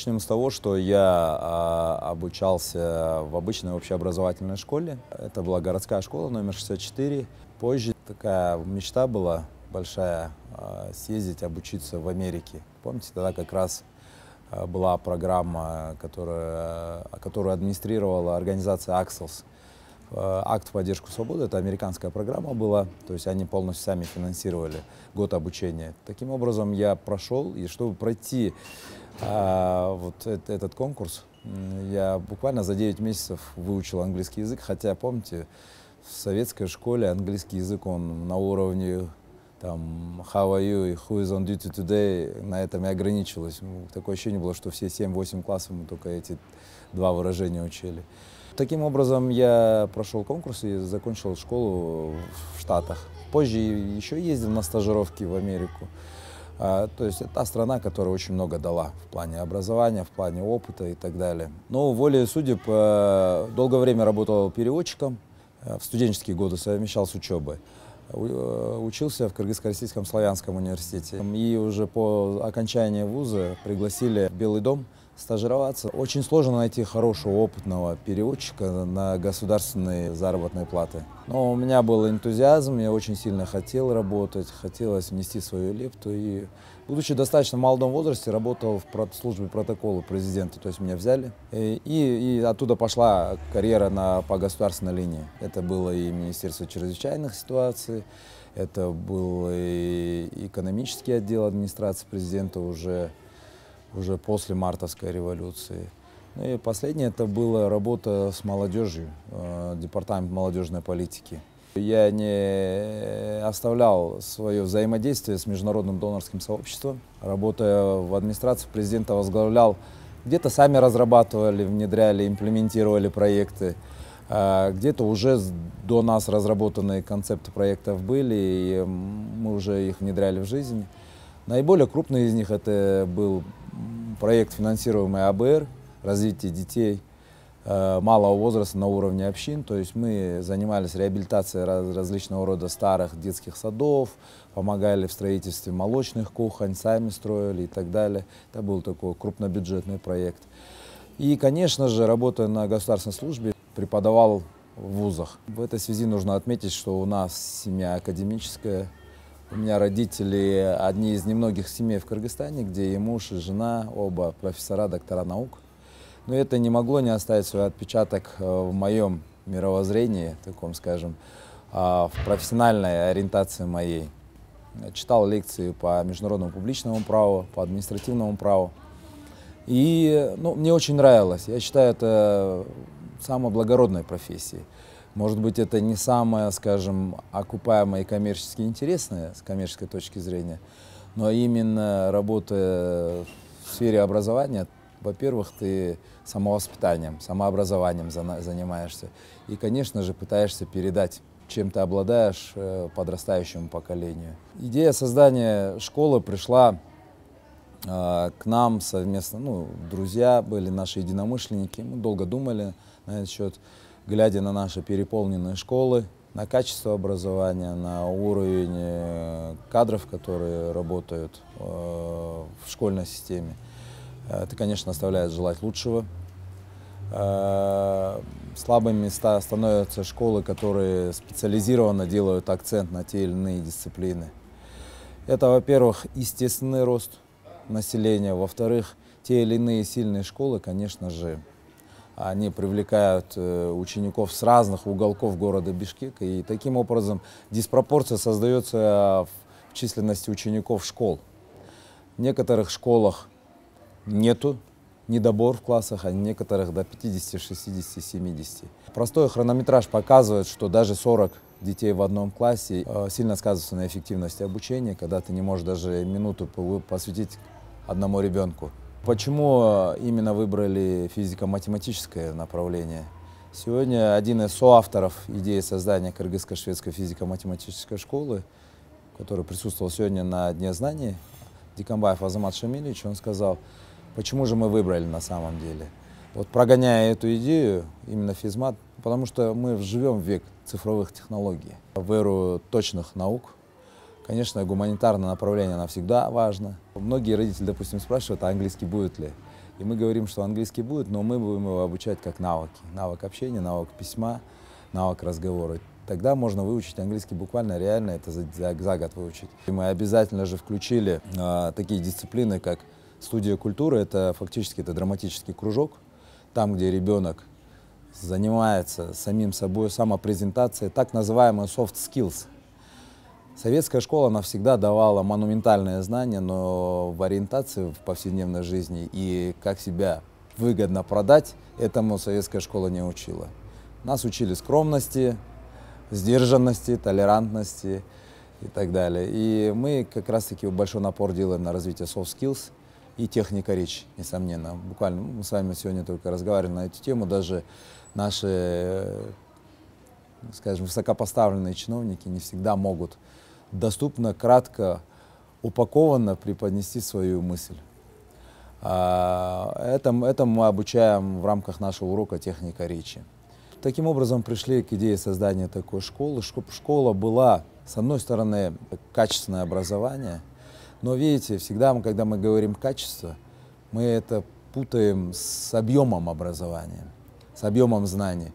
начнем с того, что я а, обучался в обычной общеобразовательной школе. Это была городская школа номер 64. Позже такая мечта была большая а, – съездить, обучиться в Америке. Помните, тогда как раз а, была программа, которая, которую администрировала организация «Акселс». Э, акт в поддержку свободы, это американская программа была, то есть они полностью сами финансировали год обучения. Таким образом, я прошел, и чтобы пройти а, вот этот конкурс, я буквально за 9 месяцев выучил английский язык, хотя, помните, в советской школе английский язык, он на уровне там «How are you?» и «Who is on duty today?» на этом и ограничилось. Такое ощущение было, что все 7-8 классов мы только эти два выражения учили. Таким образом, я прошел конкурс и закончил школу в Штатах. Позже еще ездил на стажировки в Америку. А, то есть это та страна, которая очень много дала в плане образования, в плане опыта и так далее. Но волей судеб э, долгое время работал переводчиком, э, в студенческие годы совмещал с учебой. Э, учился в Кыргызско-Российском славянском университете. И уже по окончании вуза пригласили в Белый дом – стажироваться. Очень сложно найти хорошего опытного переводчика на государственные заработные платы. Но у меня был энтузиазм, я очень сильно хотел работать, хотелось внести свою лепту. И, будучи достаточно молодом возрасте, работал в службе протокола президента, то есть меня взяли. И, э, и, и оттуда пошла карьера на, по государственной линии. Это было и Министерство чрезвычайных ситуаций, это был и экономический отдел администрации президента уже, уже после мартовской революции. Ну и последнее это была работа с молодежью, э, департамент молодежной политики. Я не оставлял свое взаимодействие с международным донорским сообществом. Работая в администрации президента, возглавлял, где-то сами разрабатывали, внедряли, имплементировали проекты. А где-то уже до нас разработанные концепты проектов были, и мы уже их внедряли в жизнь. Наиболее крупный из них это был проект, финансируемый АБР, развитие детей э, малого возраста на уровне общин. То есть мы занимались реабилитацией раз, различного рода старых детских садов, помогали в строительстве молочных кухонь, сами строили и так далее. Это был такой крупнобюджетный проект. И, конечно же, работая на государственной службе, преподавал в вузах. В этой связи нужно отметить, что у нас семья академическая, у меня родители одни из немногих семей в Кыргызстане, где и муж, и жена, оба профессора, доктора наук. Но это не могло не оставить свой отпечаток э, в моем мировоззрении, таком, скажем, а, в профессиональной ориентации моей. Читал лекции по международному публичному праву, по административному праву. И ну, мне очень нравилось. Я считаю, это самой благородной профессией. Может быть, это не самое, скажем, окупаемое и коммерчески интересное с коммерческой точки зрения, но именно работая в сфере образования, во-первых, ты самовоспитанием, самообразованием занимаешься. И, конечно же, пытаешься передать чем ты обладаешь э, подрастающему поколению. Идея создания школы пришла э, к нам совместно, ну, друзья были наши единомышленники, мы долго думали на этот счет глядя на наши переполненные школы, на качество образования, на уровень э, кадров, которые работают э, в школьной системе. Э, это, конечно, оставляет желать лучшего. Слабые места становятся школы, которые специализированно делают акцент на те или иные дисциплины. Это, во-первых, естественный рост населения. Во-вторых, те или иные сильные школы, конечно же, они привлекают э, учеников с разных уголков города Бишкек, и таким образом диспропорция создается э, в численности учеников школ. В некоторых школах нету недобор в классах, а в некоторых до 50, 60, 70. Простой хронометраж показывает, что даже 40 детей в одном классе э, сильно сказывается на эффективности обучения, когда ты не можешь даже минуту посвятить одному ребенку. Почему э, именно выбрали физико-математическое направление? Сегодня один из соавторов идеи создания Кыргызско-шведской физико-математической школы, который присутствовал сегодня на Дне знаний, Дикамбаев Азамат Шамилевич, он сказал, почему же мы выбрали на самом деле. Вот прогоняя эту идею, именно физмат, потому что мы живем в век цифровых технологий, в эру точных наук, Конечно, гуманитарное направление, оно всегда важно. Многие родители, допустим, спрашивают, а английский будет ли? И мы говорим, что английский будет, но мы будем его обучать как навыки. Навык общения, навык письма, навык разговора. Тогда можно выучить английский буквально реально, это за, за, за год выучить. И мы обязательно же включили э, такие дисциплины, как студия культуры, это фактически это драматический кружок, там, где ребенок занимается самим собой, самопрезентацией, так называемые soft skills – Советская школа, навсегда давала монументальное знание, но в ориентации в повседневной жизни и как себя выгодно продать, этому советская школа не учила. Нас учили скромности, сдержанности, толерантности и так далее. И мы как раз-таки большой напор делаем на развитие soft skills и техника речи, несомненно. Буквально ну, мы с вами сегодня только разговаривали на эту тему, даже наши, скажем, высокопоставленные чиновники не всегда могут доступно, кратко, упакованно преподнести свою мысль. Этому, а, этому мы обучаем в рамках нашего урока «Техника речи». Таким образом, пришли к идее создания такой школы. Школа была, с одной стороны, качественное образование, но, видите, всегда, когда мы говорим «качество», мы это путаем с объемом образования, с объемом знаний.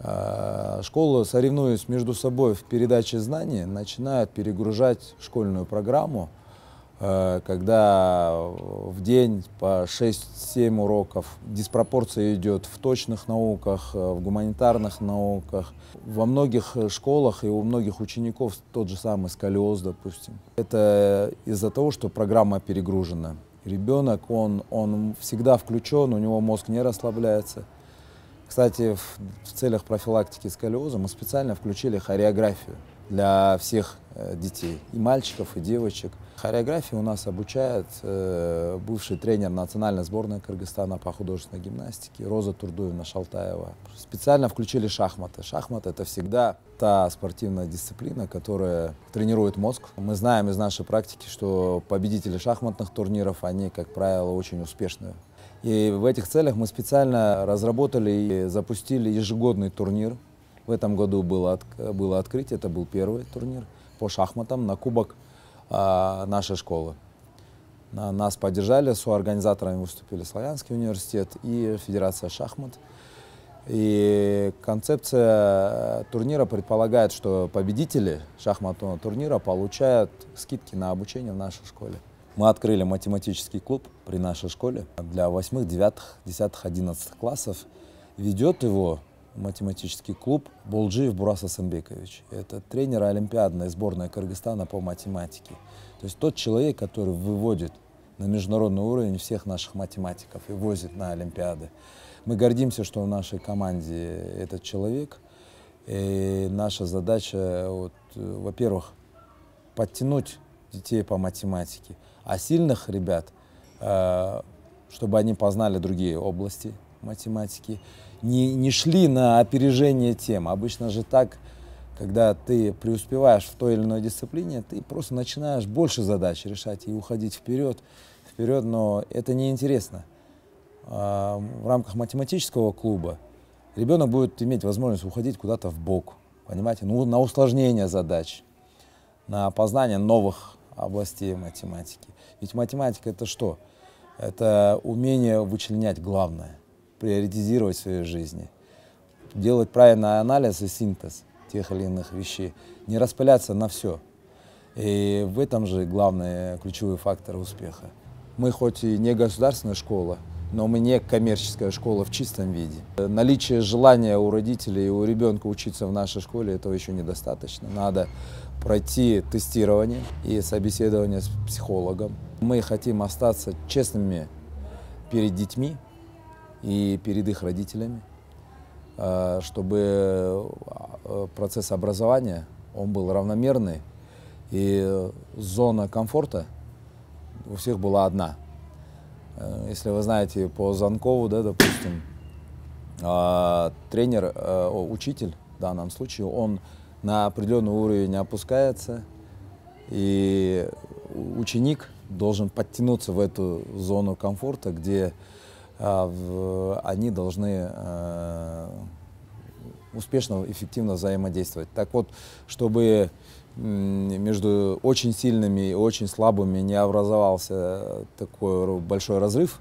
А, Школы, соревнуясь между собой в передаче знаний, начинают перегружать школьную программу, а, когда в день по 6-7 уроков диспропорция идет в точных науках, а, в гуманитарных науках. Во многих школах и у многих учеников тот же самый сколиоз, допустим. Это из-за того, что программа перегружена. Ребенок, он, он всегда включен, у него мозг не расслабляется. Кстати, в целях профилактики сколиоза мы специально включили хореографию для всех э, детей, и мальчиков, и девочек. Хореографии у нас обучает э, бывший тренер национальной сборной Кыргызстана по художественной гимнастике Роза Турдуевна Шалтаева. Специально включили шахматы. Шахматы — это всегда та спортивная дисциплина, которая тренирует мозг. Мы знаем из нашей практики, что победители шахматных турниров, они, как правило, очень успешны и в этих целях мы специально разработали и запустили ежегодный турнир. В этом году было, от, было открытие, это был первый турнир по шахматам на кубок а, нашей школы. На, нас поддержали, с организаторами выступили Славянский университет и Федерация шахмат. И концепция турнира предполагает, что победители шахматного турнира получают скидки на обучение в нашей школе. Мы открыли математический клуб при нашей школе для 8, 9, 10, 11 классов. Ведет его математический клуб Болджиев Бурас Асанбекович. Это тренер олимпиадной сборной Кыргызстана по математике. То есть тот человек, который выводит на международный уровень всех наших математиков и возит на Олимпиады. Мы гордимся, что в нашей команде этот человек. И наша задача, во-первых, подтянуть детей по математике – а сильных ребят, э, чтобы они познали другие области математики, не, не шли на опережение тем. Обычно же так, когда ты преуспеваешь в той или иной дисциплине, ты просто начинаешь больше задач решать и уходить вперед, вперед, но это неинтересно. А, в рамках математического клуба ребенок будет иметь возможность уходить куда-то в бок, понимаете, ну, на усложнение задач, на познание новых областей математики. Ведь математика это что? Это умение вычленять главное, приоритизировать в своей жизни, делать правильный анализ и синтез тех или иных вещей, не распыляться на все. И в этом же главный ключевой фактор успеха. Мы хоть и не государственная школа, но мы не коммерческая школа в чистом виде. Наличие желания у родителей и у ребенка учиться в нашей школе этого еще недостаточно. Надо пройти тестирование и собеседование с психологом. Мы хотим остаться честными перед детьми и перед их родителями, а, чтобы а, процесс образования он был равномерный и зона комфорта у всех была одна. Э, если вы знаете по Занкову, да, допустим, а, тренер, э, учитель в данном случае, он на определенный уровень опускается, и ученик должен подтянуться в эту зону комфорта, где а, в, они должны а, успешно, эффективно взаимодействовать. Так вот, чтобы между очень сильными и очень слабыми не образовался такой большой разрыв,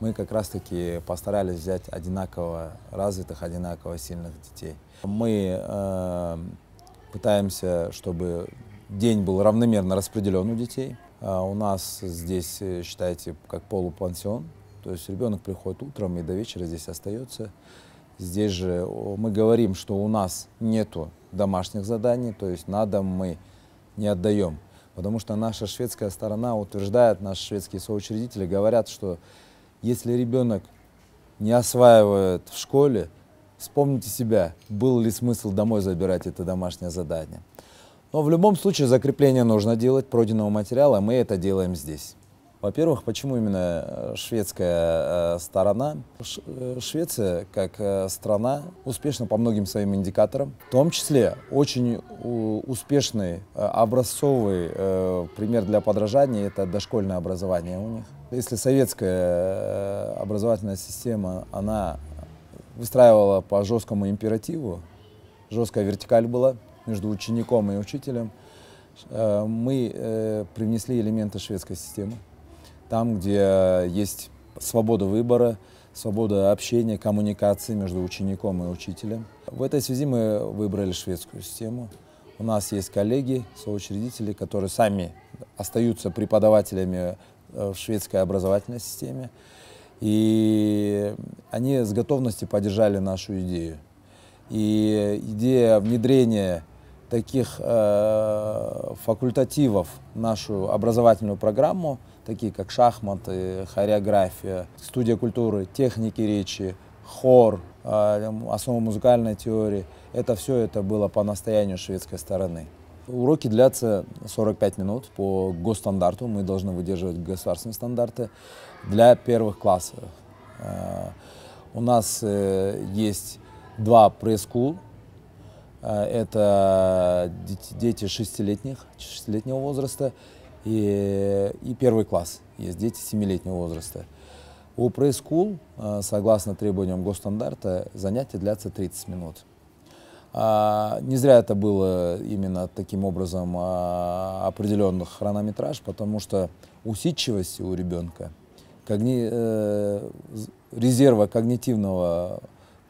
мы как раз-таки постарались взять одинаково развитых, одинаково сильных детей. Мы э, Пытаемся, чтобы день был равномерно распределен у детей. А у нас здесь, э, считайте, как полупансион. То есть ребенок приходит утром и до вечера здесь остается. Здесь же мы говорим, что у нас нету домашних заданий, то есть на дом мы не отдаем. Потому что наша шведская сторона утверждает, наши шведские соучредители говорят, что если ребенок не осваивает в школе, Вспомните себя, был ли смысл домой забирать это домашнее задание. Но в любом случае закрепление нужно делать пройденного материала, мы это делаем здесь. Во-первых, почему именно э, шведская э, сторона? Э, Швеция, как страна, успешна по многим своим индикаторам, в том числе очень успешный образцовый пример для подражания – это дошкольное образование у них. Если советская образовательная система, она выстраивала по жесткому императиву. Жесткая вертикаль была между учеником и учителем. Э, мы э, привнесли элементы шведской системы. Там, где есть свобода выбора, свобода общения, коммуникации между учеником и учителем. В этой связи мы выбрали шведскую систему. У нас есть коллеги, соучредители, которые сами остаются преподавателями э, в шведской образовательной системе. И они с готовностью поддержали нашу идею. И идея внедрения таких э, факультативов в нашу образовательную программу, такие как шахматы, хореография, студия культуры, техники речи, хор, э, основы музыкальной теории, это все это было по настоянию шведской стороны. Уроки длятся 45 минут по госстандарту. Мы должны выдерживать государственные стандарты для первых классов. Э, у нас э, есть два пресс-скул. Э, это дети шестилетних, шестилетнего возраста и, и первый класс. Есть дети семилетнего возраста. У пресс-скул, согласно требованиям госстандарта, занятия длятся 30 минут. А, не зря это было именно таким образом а, определенный хронометраж, потому что усидчивость у ребенка, когни... Э, резерва когнитивного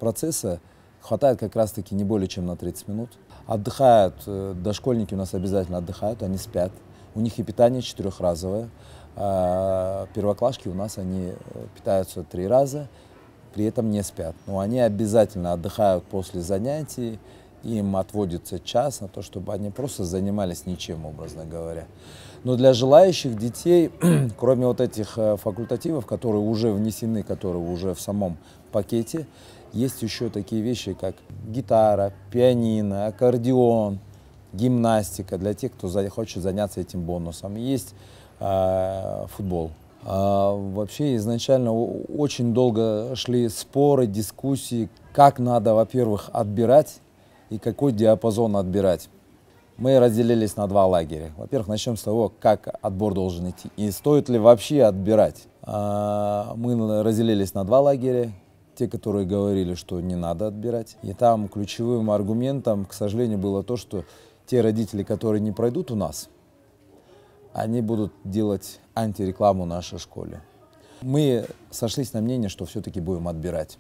процесса хватает как раз-таки не более чем на 30 минут. Отдыхают, э, дошкольники у нас обязательно отдыхают, они спят. У них и питание четырехразовое. А, Первоклассники у нас они э, питаются три раза, при этом не спят. Но они обязательно отдыхают после занятий, им отводится час на то, чтобы они просто занимались ничем, образно говоря. Но для желающих детей, кроме вот этих э, факультативов, которые уже внесены, которые уже в самом пакете, есть еще такие вещи, как гитара, пианино, аккордеон, гимнастика для тех, кто хочет заняться этим бонусом. Есть э, футбол. А, вообще изначально очень долго шли споры, дискуссии, как надо, во-первых, отбирать и какой диапазон отбирать. Мы разделились на два лагеря. Во-первых, начнем с того, как отбор должен идти и стоит ли вообще отбирать. А, мы разделились на два лагеря. Те, которые говорили, что не надо отбирать. И там ключевым аргументом, к сожалению, было то, что те родители, которые не пройдут у нас, они будут делать антирекламу нашей школе. Мы сошлись на мнение, что все-таки будем отбирать.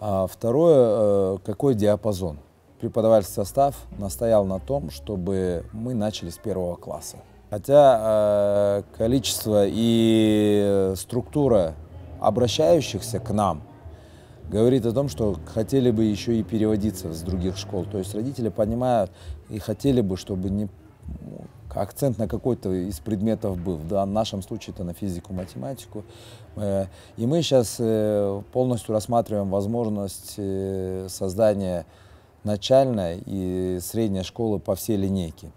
А второе, э, какой диапазон? Преподавательский состав настоял на том, чтобы мы начали с первого класса. Хотя э, количество и структура обращающихся к нам говорит о том, что хотели бы еще и переводиться с других школ. То есть родители понимают и хотели бы, чтобы не акцент на какой-то из предметов был. Да, в нашем случае это на физику, математику. Э, и мы сейчас э, полностью рассматриваем возможность э, создания начальной и средней школы по всей линейке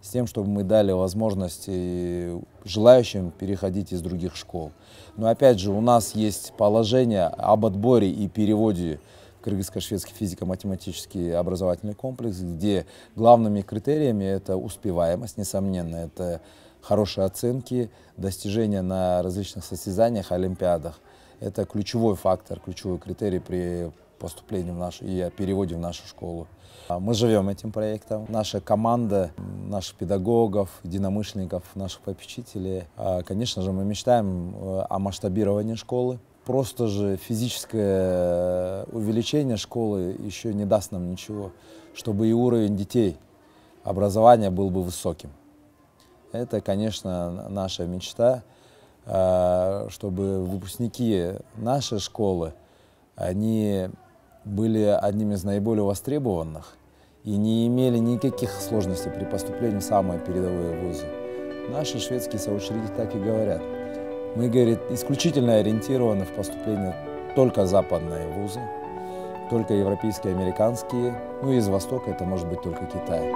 с тем, чтобы мы дали возможность желающим переходить из других школ. Но опять же, у нас есть положение об отборе и переводе Кыргызско-шведский физико-математический образовательный комплекс, где главными критериями это успеваемость, несомненно, это хорошие оценки, достижения на различных состязаниях, олимпиадах. Это ключевой фактор, ключевой критерий при поступлении в нашу и переводе в нашу школу. А мы живем этим проектом. Наша команда, наших педагогов, единомышленников, наших попечителей. А, конечно же, мы мечтаем э, о масштабировании школы просто же физическое э, увеличение школы еще не даст нам ничего, чтобы и уровень детей образования был бы высоким. Это, конечно, наша мечта, э, чтобы выпускники нашей школы, они были одним из наиболее востребованных и не имели никаких сложностей при поступлении в самые передовые вузы. Наши шведские соучредители так и говорят – мы, говорит, исключительно ориентированы в поступление только западные вузы, только европейские, американские, ну и из Востока это может быть только Китай.